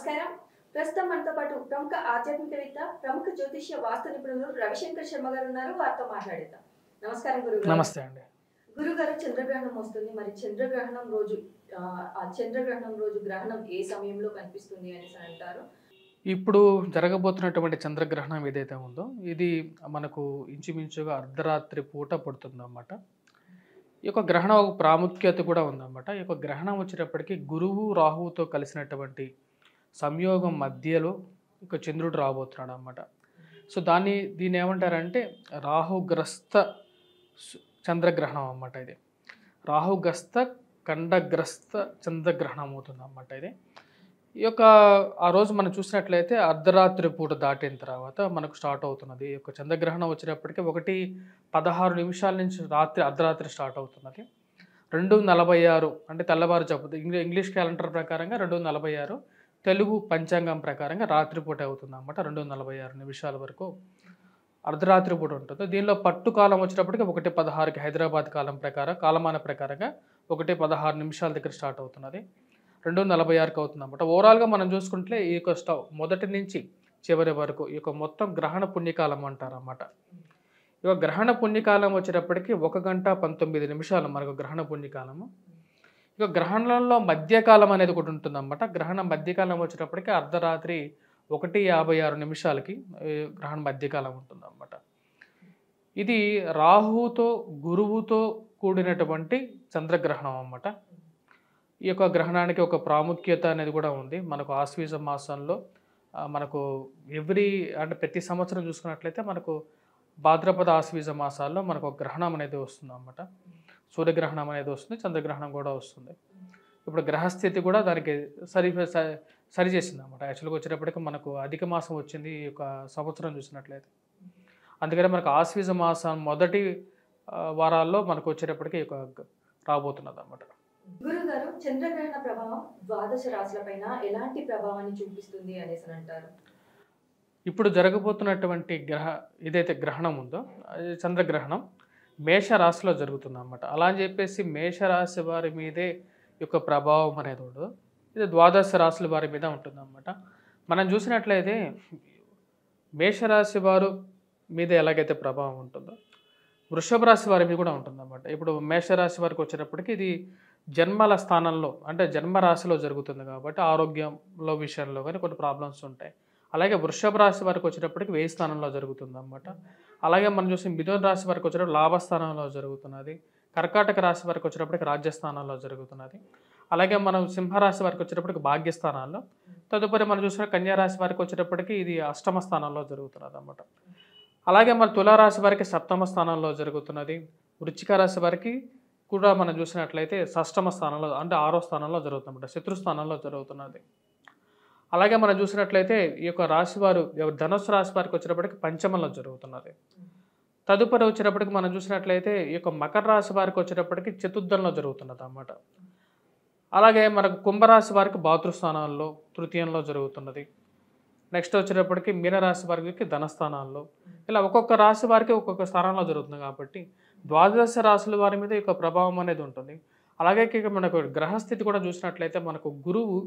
నమస్కారం ప్రస్తుతం మనతో పాటు ప్రముఖ ఆధ్యాత్మికవేత్త ప్రముఖ జ్యోతిష్య వాస్తు నిపుణులు రవిశంకర్ శర్మ గారు ఉన్నారు వారితో మాట్లాడేద్దాం నమస్కారం గురువు నమస్తే అండి గురువు గారు చంద్రగ్రహణం వస్తుంది మరి చంద్రగ్రహణం రోజు ఆ చంద్రగ్రహణం రోజు గ్రహణం ఏ సమయంలో కనిపిస్తుంది అనేసి అంటారు ఇప్పుడు జరగబోతున్నటువంటి చంద్రగ్రహణం ఏదైతే ఉందో ఇది మనకు ఇంచుమించుగా అర్ధరాత్రి పూట పడుతుందన్నమాట ఈ యొక్క గ్రహణం ప్రాముఖ్యత కూడా ఉందన్నమాట ఈ యొక్క గ్రహణం వచ్చేటప్పటికి గురువు రాహువుతో కలిసినటువంటి సంయోగం మధ్యలో ఇక చంద్రుడు రాబోతున్నాడు అనమాట సో దాన్ని దీన్ని ఏమంటారంటే రాహుగ్రస్త చంద్రగ్రహణం అన్నమాట ఇది రాహుగ్రస్త ఖండగ్రస్త చంద్రగ్రహణం అవుతుంది అన్నమాట ఇది ఈ యొక్క ఆ రోజు మనం చూసినట్లయితే అర్ధరాత్రి పూట దాటిన తర్వాత మనకు స్టార్ట్ అవుతున్నది ఈ యొక్క చంద్రగ్రహణం వచ్చినప్పటికీ ఒకటి పదహారు నిమిషాల నుంచి రాత్రి అర్ధరాత్రి స్టార్ట్ అవుతున్నది రెండు నలభై ఆరు అంటే తెల్లవారు చెప్పదు ఇంగ్లీష్ క్యాలెండర్ ప్రకారంగా రెండు నలభై ఆరు తెలుగు పంచాంగం ప్రకారంగా రాత్రిపూట అవుతుంది అనమాట రెండు నలభై ఆరు నిమిషాల వరకు అర్ధరాత్రి పూట ఉంటుంది దీనిలో పట్టు కాలం వచ్చినప్పటికీ ఒకటి పదహారుకి హైదరాబాద్ కాలం ప్రకారం కాలమాన ప్రకారంగా ఒకటి పదహారు నిమిషాల దగ్గర స్టార్ట్ అవుతున్నది రెండు నలభై ఆరుకి అవుతుంది అనమాట ఓవరాల్గా మనం చూసుకుంటే ఈ యొక్క స్టవ్ మొదటి నుంచి చివరి వరకు ఈ యొక్క మొత్తం గ్రహణ పుణ్యకాలం అంటారన్నమాట ఇక గ్రహణ పుణ్యకాలం వచ్చేటప్పటికి ఒక గంట పంతొమ్మిది నిమిషాలు మనకు గ్రహణ పుణ్యకాలము ఇక గ్రహణంలో మధ్యకాలం అనేది ఒకటి ఉంటుందన్నమాట గ్రహణం మధ్యకాలం వచ్చేటప్పటికి అర్ధరాత్రి ఒకటి యాభై ఆరు నిమిషాలకి గ్రహణం మధ్యకాలం ఉంటుందన్నమాట ఇది రాహుతో గురువుతో కూడినటువంటి చంద్రగ్రహణం అన్నమాట ఈ యొక్క గ్రహణానికి ఒక ప్రాముఖ్యత అనేది కూడా ఉంది మనకు ఆశ్వీజ మాసంలో మనకు ఎవ్రీ అంటే ప్రతి సంవత్సరం చూసుకున్నట్లయితే మనకు భాద్రపద ఆశ్వీజ మాసాల్లో మనకు ఒక గ్రహణం అనేది వస్తుంది అన్నమాట సూర్యగ్రహణం అనేది వస్తుంది చంద్రగ్రహణం కూడా వస్తుంది ఇప్పుడు గ్రహస్థితి కూడా దానికి సరి చేసింది అనమాట యాక్చువల్గా వచ్చేటప్పటికి మనకు అధిక మాసం వచ్చింది ఈ యొక్క సంవత్సరం చూసినట్లయితే అందుకనే మనకు ఆశ్వీజ మాసం మొదటి వారాల్లో మనకు వచ్చేటప్పటికి ఒక రాబోతున్నది అనమాట ఇప్పుడు జరగబోతున్నటువంటి గ్రహ ఏదైతే గ్రహణం ఉందో చంద్రగ్రహణం మేషరాశిలో జరుగుతుంది అనమాట అలా అని చెప్పేసి మేషరాశి వారి మీదే యొక్క ప్రభావం అనేది ఉండదు ఇది ద్వాదశ రాశుల వారి మీద ఉంటుంది అనమాట మనం చూసినట్లయితే మేషరాశి వారు మీద ఎలాగైతే ప్రభావం ఉంటుందో వృషభ రాశి వారి మీద కూడా ఉంటుందన్నమాట ఇప్పుడు మేషరాశి వారికి వచ్చేటప్పటికి ఇది జన్మల స్థానంలో అంటే జన్మ రాశిలో జరుగుతుంది కాబట్టి ఆరోగ్యంలో విషయంలో కానీ కొన్ని ప్రాబ్లమ్స్ ఉంటాయి అలాగే వృషభ రాశి వారికి వచ్చేటప్పటికి వేయి స్థానంలో జరుగుతుంది అనమాట అలాగే మనం చూసి మిథున రాశి వారికి వచ్చేటప్పుడు లాభస్థానంలో జరుగుతున్నది కర్కాటక రాశి వారికి వచ్చేటప్పటికి రాజ్యస్థానాల్లో జరుగుతున్నది అలాగే మనం సింహరాశి వారికి వచ్చేటప్పటికి భాగ్యస్థానాల్లో తదుపరి మనం చూసిన కన్యారాశి వారికి వచ్చేటప్పటికి ఇది అష్టమ స్థానంలో జరుగుతున్నది అనమాట అలాగే మన తులారాశి వారికి సప్తమ స్థానంలో జరుగుతున్నది వృచ్చిక రాశి వారికి కూడా మనం చూసినట్లయితే షష్టమ స్థానంలో అంటే ఆరో స్థానంలో జరుగుతుంది శత్రు స్థానంలో జరుగుతున్నది అలాగే మనం చూసినట్లయితే ఈ యొక్క రాశి వారు ధనుసు రాశి వారికి వచ్చినప్పటికి పంచమంలో జరుగుతున్నది తదుపరి వచ్చినప్పటికి మనం చూసినట్లయితే ఈ యొక్క మకర రాశి వారికి వచ్చినప్పటికి చతుర్థంలో జరుగుతున్నది అన్నమాట అలాగే మనకు కుంభరాశి వారికి భాతృస్థానాల్లో తృతీయంలో జరుగుతున్నది నెక్స్ట్ వచ్చేటప్పటికి మీనరాశి వారికి ధనస్థానాల్లో ఇలా ఒక్కొక్క రాశి వారికి ఒక్కొక్క స్థానంలో జరుగుతుంది కాబట్టి ద్వాదశ రాశుల వారి మీద ఈ ప్రభావం అనేది ఉంటుంది అలాగే మనకు గ్రహస్థితి కూడా చూసినట్లయితే మనకు గురువు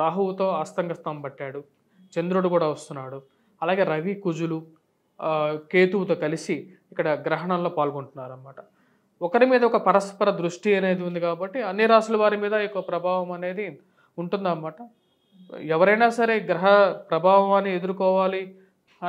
రాహువుతో అస్తంగస్తం పట్టాడు చంద్రుడు కూడా వస్తున్నాడు అలాగే రవి కుజులు కేతువుతో కలిసి ఇక్కడ గ్రహణంలో పాల్గొంటున్నారన్నమాట ఒకరి మీద ఒక పరస్పర దృష్టి అనేది ఉంది కాబట్టి అన్ని రాసుల వారి మీద ఎక్కువ ప్రభావం అనేది ఉంటుందన్నమాట ఎవరైనా సరే గ్రహ ప్రభావాన్ని ఎదుర్కోవాలి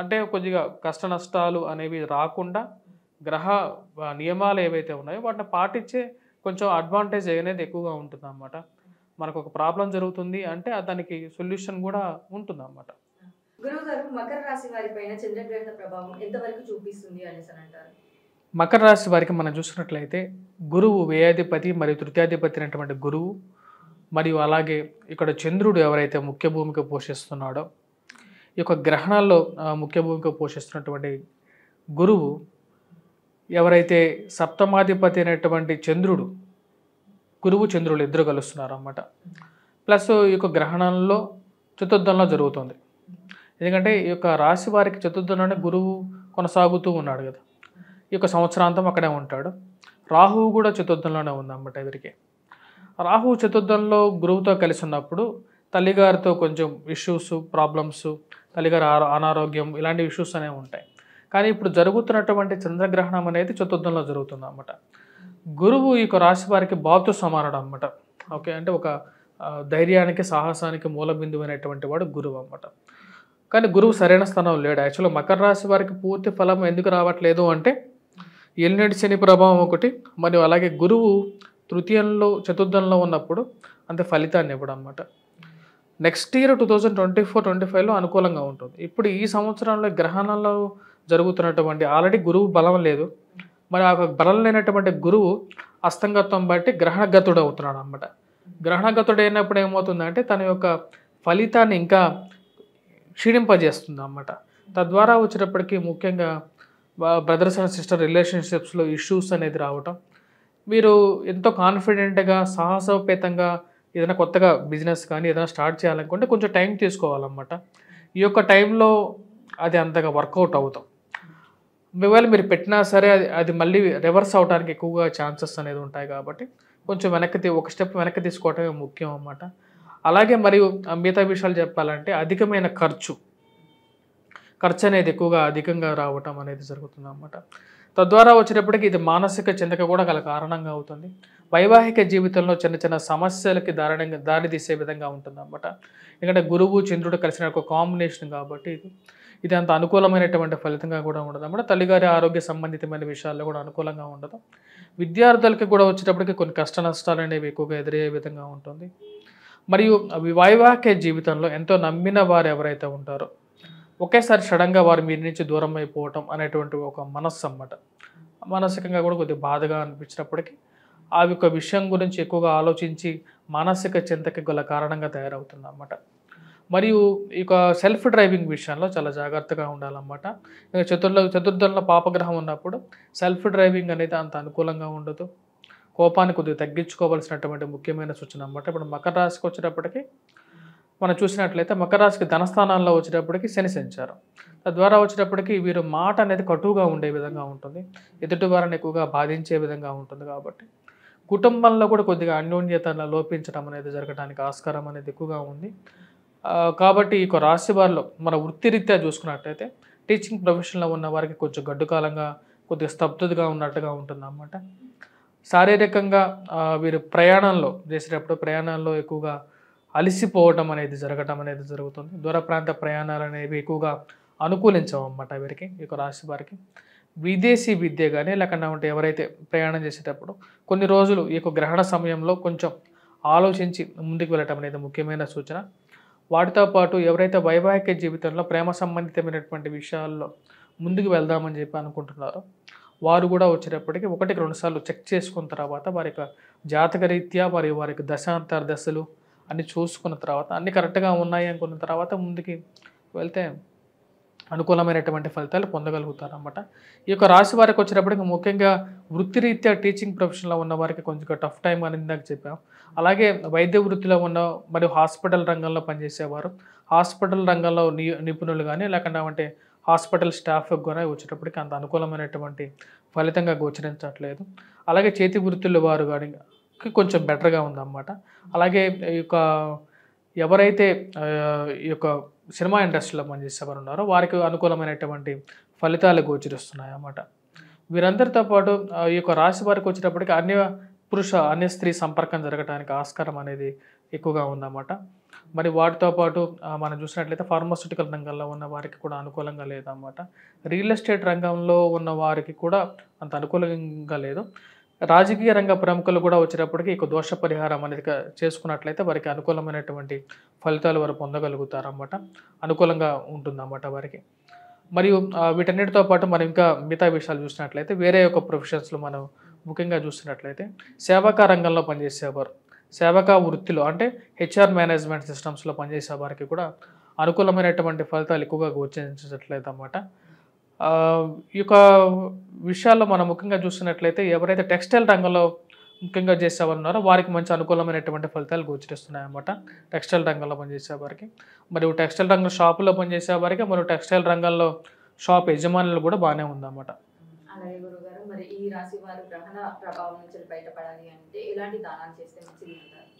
అంటే కొద్దిగా కష్ట నష్టాలు అనేవి రాకుండా గ్రహ నియమాలు ఏవైతే ఉన్నాయో వాటిని పాటించే కొంచెం అడ్వాంటేజ్ అనేది ఎక్కువగా ఉంటుంది అన్నమాట మనకు ఒక ప్రాబ్లం జరుగుతుంది అంటే దానికి సొల్యూషన్ కూడా ఉంటుంది అనమాట మకర రాశి వారికి మనం చూసినట్లయితే గురువు వ్యయాధిపతి మరియు తృతీయాధిపతి అనేటువంటి గురువు మరియు అలాగే ఇక్కడ చంద్రుడు ఎవరైతే ముఖ్య భూమిక పోషిస్తున్నాడో ఈ యొక్క గ్రహణాల్లో ముఖ్య భూమిక పోషిస్తున్నటువంటి గురువు ఎవరైతే సప్తమాధిపతి అనేటువంటి చంద్రుడు గురువు చంద్రులు ఇద్దరు కలుస్తున్నారు అన్నమాట ప్లస్ ఈ యొక్క గ్రహణంలో చతుర్థంలో జరుగుతుంది ఎందుకంటే ఈ యొక్క రాశి వారికి చతుర్థంలోనే గురువు కొనసాగుతూ ఉన్నాడు కదా ఈ యొక్క సంవత్సరాంతం అక్కడే ఉంటాడు రాహువు కూడా చతుర్థంలోనే ఉందన్నమాట వీరికి రాహు చతుర్థంలో గురువుతో కలిసి ఉన్నప్పుడు తల్లిగారితో కొంచెం ఇష్యూస్ ప్రాబ్లమ్స్ తల్లిగారి అనారోగ్యం ఇలాంటి ఇష్యూస్ అనేవి ఉంటాయి కానీ ఇప్పుడు జరుగుతున్నటువంటి చంద్రగ్రహణం అనేది చతుర్థంలో జరుగుతుంది అన్నమాట గురువు ఈ రాశి వారికి బాబుతో సమానుడు అనమాట ఓకే అంటే ఒక ధైర్యానికి సాహసానికి మూలబిందువు అయినటువంటి వాడు గురువు అనమాట కానీ గురువు సరైన స్థానం లేడు యాక్చువల్గా మకర రాశి వారికి పూర్తి ఫలం ఎందుకు రావట్లేదు అంటే ఎల్లినటి శని ప్రభావం ఒకటి మరియు అలాగే గురువు తృతీయంలో చతుర్థంలో ఉన్నప్పుడు అంత ఫలితాన్ని ఇవ్వడం అనమాట next year two thousand twenty four twenty ఫైవ్లో అనుకూలంగా ఉంటుంది ఇప్పుడు ఈ సంవత్సరంలో గ్రహణంలో జరుగుతున్నటువంటి ఆల్రెడీ గురువు బలం లేదు మరి ఆ బలం లేనటువంటి గురువు అస్తంగత్వం బట్టి గ్రహణగతుడు అవుతున్నాడు అనమాట గ్రహణగతుడు అయినప్పుడు ఏమవుతుందంటే తన యొక్క ఫలితాన్ని ఇంకా క్షీణింపజేస్తుంది అన్నమాట తద్వారా వచ్చేటప్పటికి ముఖ్యంగా బ్రదర్స్ అండ్ సిస్టర్ రిలేషన్షిప్స్లో ఇష్యూస్ అనేది రావటం మీరు ఎంతో కాన్ఫిడెంట్గా సాహసోపేతంగా ఏదైనా కొత్తగా బిజినెస్ కానీ ఏదైనా స్టార్ట్ చేయాలనుకుంటే కొంచెం టైం తీసుకోవాలన్నమాట ఈ యొక్క టైంలో అది అంతగా వర్కౌట్ అవుతాం ఒకవేళ మీరు పెట్టినా సరే అది అది మళ్ళీ రివర్స్ అవడానికి ఎక్కువగా ఛాన్సెస్ అనేది ఉంటాయి కాబట్టి కొంచెం వెనక్కి ఒక స్టెప్ వెనక్కి తీసుకోవటమే ముఖ్యం అన్నమాట అలాగే మరియు మిగతా విషయాలు చెప్పాలంటే అధికమైన ఖర్చు ఖర్చు అనేది ఎక్కువగా అధికంగా రావటం అనేది జరుగుతుంది అన్నమాట తద్వారా వచ్చినప్పటికీ ఇది మానసిక చింతక కూడా గల కారణంగా అవుతుంది వైవాహిక జీవితంలో చిన్న చిన్న సమస్యలకి దారి దారి తీసే విధంగా ఉంటుంది అన్నమాట ఎందుకంటే గురువు చంద్రుడు కలిసిన ఒక కాంబినేషన్ కాబట్టి ఇది ఇది అంత అనుకూలమైనటువంటి ఫలితంగా కూడా ఉండదు అన్నమాట తల్లిగారి ఆరోగ్య సంబంధితమైన విషయాల్లో కూడా అనుకూలంగా ఉండదు విద్యార్థులకి కూడా వచ్చేటప్పటికి కొన్ని కష్ట నష్టాలు అనేవి ఎక్కువగా ఎదురయ్యే విధంగా ఉంటుంది మరియు వైవాహిక జీవితంలో ఎంతో నమ్మిన వారు ఎవరైతే ఉంటారో ఒకేసారి సడన్గా వారు మీ నుంచి దూరం అయిపోవటం అనేటువంటి ఒక మనస్సు అన్నమాట మానసికంగా కూడా కొద్దిగా బాధగా అనిపించినప్పటికీ ఆ యొక్క విషయం గురించి ఎక్కువగా ఆలోచించి మానసిక చింతకి గల కారణంగా తయారవుతుంది అన్నమాట మరియు ఈ సెల్ఫ్ డ్రైవింగ్ విషయంలో చాలా జాగ్రత్తగా ఉండాలన్నమాట చతుర్థ చతుర్థంలో పాపగ్రహం ఉన్నప్పుడు సెల్ఫ్ డ్రైవింగ్ అనేది అంత అనుకూలంగా ఉండదు కోపాన్ని కొద్దిగా తగ్గించుకోవాల్సినటువంటి ముఖ్యమైన సూచన అనమాట ఇప్పుడు మకర రాశికి వచ్చేటప్పటికి మనం చూసినట్లయితే మకర రాశికి ధనస్థానాల్లో వచ్చేటప్పటికి శని సంచారం తద్వారా వచ్చేటప్పటికి వీరు మాట అనేది కటువుగా ఉండే విధంగా ఉంటుంది ఎదుటి వారిని ఎక్కువగా బాధించే విధంగా ఉంటుంది కాబట్టి కుటుంబంలో కూడా కొద్దిగా అన్యోన్యత లోపించడం అనేది జరగడానికి ఆస్కారం అనేది ఎక్కువగా ఉంది కాబట్టి ఈ రాశి వారిలో మన వృత్తిరీత్యా చూసుకున్నట్టయితే టీచింగ్ ప్రొఫెషన్లో ఉన్న వారికి కొంచెం గడ్డుకాలంగా కొద్దిగా స్తబ్దతగా ఉన్నట్టుగా ఉంటుంది అన్నమాట శారీరకంగా వీరు ప్రయాణంలో చేసేటప్పుడు ప్రయాణంలో ఎక్కువగా అలసిపోవటం అనేది జరగటం అనేది జరుగుతుంది దూర ప్రాంత ప్రయాణాలు అనేవి ఎక్కువగా అనుకూలించవన్నమాట వీరికి ఈ రాశి వారికి విదేశీ విద్య కానీ లేకుండా ఉంటే ఎవరైతే ప్రయాణం చేసేటప్పుడు కొన్ని రోజులు ఈ గ్రహణ సమయంలో కొంచెం ఆలోచించి ముందుకు వెళ్ళటం అనేది ముఖ్యమైన సూచన వాటితో పాటు ఎవరైతే వైవాహిక జీవితంలో ప్రేమ సంబంధితమైనటువంటి విషయాల్లో ముందుకు వెళ్దామని చెప్పి అనుకుంటున్నారో వారు కూడా వచ్చేటప్పటికి ఒకటికి రెండుసార్లు చెక్ చేసుకున్న తర్వాత వారి యొక్క జాతక మరియు వారి యొక్క దశాంతర దశలు అన్నీ చూసుకున్న తర్వాత అన్నీ కరెక్ట్గా ఉన్నాయి అనుకున్న తర్వాత ముందుకి వెళ్తే అనుకూలమైనటువంటి ఫలితాలు పొందగలుగుతారు అనమాట ఈ యొక్క రాశి వారికి వచ్చేటప్పటికి ముఖ్యంగా వృత్తిరీత్యా టీచింగ్ ప్రొఫెషన్లో ఉన్న వారికి కొంచెం టఫ్ టైం అని ఇందాక చెప్పాం అలాగే వైద్య వృత్తిలో ఉన్న మరియు హాస్పిటల్ రంగంలో పనిచేసేవారు హాస్పిటల్ రంగంలో నిపుణులు కానీ లేకుండా అంటే హాస్పిటల్ స్టాఫ్ కానీ వచ్చేటప్పటికి అంత అనుకూలమైనటువంటి ఫలితంగా గోచరించట్లేదు అలాగే చేతి వృత్తుల వారు కానీ కొంచెం బెటర్గా ఉందన్నమాట అలాగే ఈ యొక్క ఎవరైతే ఈ యొక్క సినిమా ఇండస్ట్రీలో పనిచేసేవారు ఉన్నారో వారికి అనుకూలమైనటువంటి ఫలితాలు గోచరిస్తున్నాయి అన్నమాట వీరందరితో పాటు ఈ యొక్క రాశి వారికి వచ్చేటప్పటికి అన్య పురుష అన్య స్త్రీ సంపర్కం జరగడానికి ఆస్కారం అనేది ఎక్కువగా ఉందన్నమాట మరి వాటితో పాటు మనం చూసినట్లయితే ఫార్మాస్యూటికల్ రంగంలో ఉన్న వారికి కూడా అనుకూలంగా లేదన్నమాట రియల్ ఎస్టేట్ రంగంలో ఉన్న వారికి కూడా అంత అనుకూలంగా లేదు రాజకీయ రంగ ప్రముఖులు కూడా వచ్చేటప్పటికి ఇక దోష పరిహారం అనేది చేసుకున్నట్లయితే వారికి అనుకూలమైనటువంటి ఫలితాలు వారు పొందగలుగుతారన్నమాట అనుకూలంగా ఉంటుందన్నమాట వారికి మరియు వీటన్నిటితో పాటు మనం ఇంకా మిగతా విషయాలు చూసినట్లయితే వేరే యొక్క ప్రొఫెషన్స్లో మనం ముఖ్యంగా చూసినట్లయితే సేవకా రంగంలో పనిచేసేవారు సేవకా వృత్తిలో అంటే హెచ్ఆర్ మేనేజ్మెంట్ సిస్టమ్స్లో పనిచేసే వారికి కూడా అనుకూలమైనటువంటి ఫలితాలు ఎక్కువగా గోచరించట్లయితే అన్నమాట ఈ యొక్క విషయాల్లో మనం ముఖ్యంగా చూసినట్లయితే ఎవరైతే టెక్స్టైల్ రంగంలో ముఖ్యంగా చేసేవాళ్ళున్నారో వారికి మంచి అనుకూలమైనటువంటి ఫలితాలు గోచరిస్తున్నాయన్నమాట టెక్స్టైల్ రంగంలో పనిచేసే వారికి మరియు టెక్స్టైల్ రంగం షాపులో పనిచేసే వారికి మరియు టెక్స్టైల్ రంగంలో షాప్ యజమానులు కూడా బాగానే ఉందన్నమాట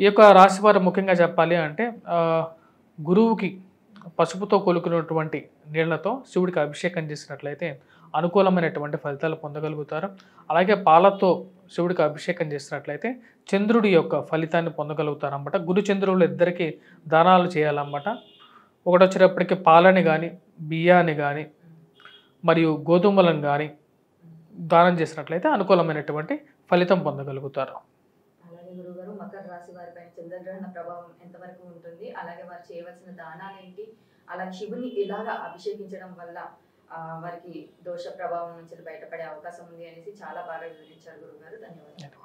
ఈ యొక్క రాశివారు వారు ముఖ్యంగా చెప్పాలి అంటే గురువుకి పసుపుతో కొలుకున్నటువంటి నీళ్లతో శివుడికి అభిషేకం చేసినట్లయితే అనుకూలమైనటువంటి ఫలితాలు పొందగలుగుతారు అలాగే పాలతో శివుడికి అభిషేకం చేసినట్లయితే చంద్రుడి యొక్క ఫలితాన్ని పొందగలుగుతారన్నమాట గురుచంద్రులు ఇద్దరికీ దానాలు చేయాలన్నమాట ఒకటి వచ్చేటప్పటికి పాలని కానీ బియ్యాన్ని కానీ మరియు గోధుమలను కానీ దానం చేసినట్లయితే అనుకూలమైనటువంటి ఫలితం పొందగలుగుతారు మకర రాశి వారిపైన చంద్రగ్రహణ ప్రభావం ఎంతవరకు ఉంటుంది అలాగే వారు చేయవలసిన దానాలు ఏంటి అలా శివుని ఇలాగా అభిషేకించడం వల్ల వారికి దోష ప్రభావం నుంచి బయటపడే అవకాశం ఉంది అనేసి చాలా బాగా వివరించారు గురుగారు ధన్యవాదాలు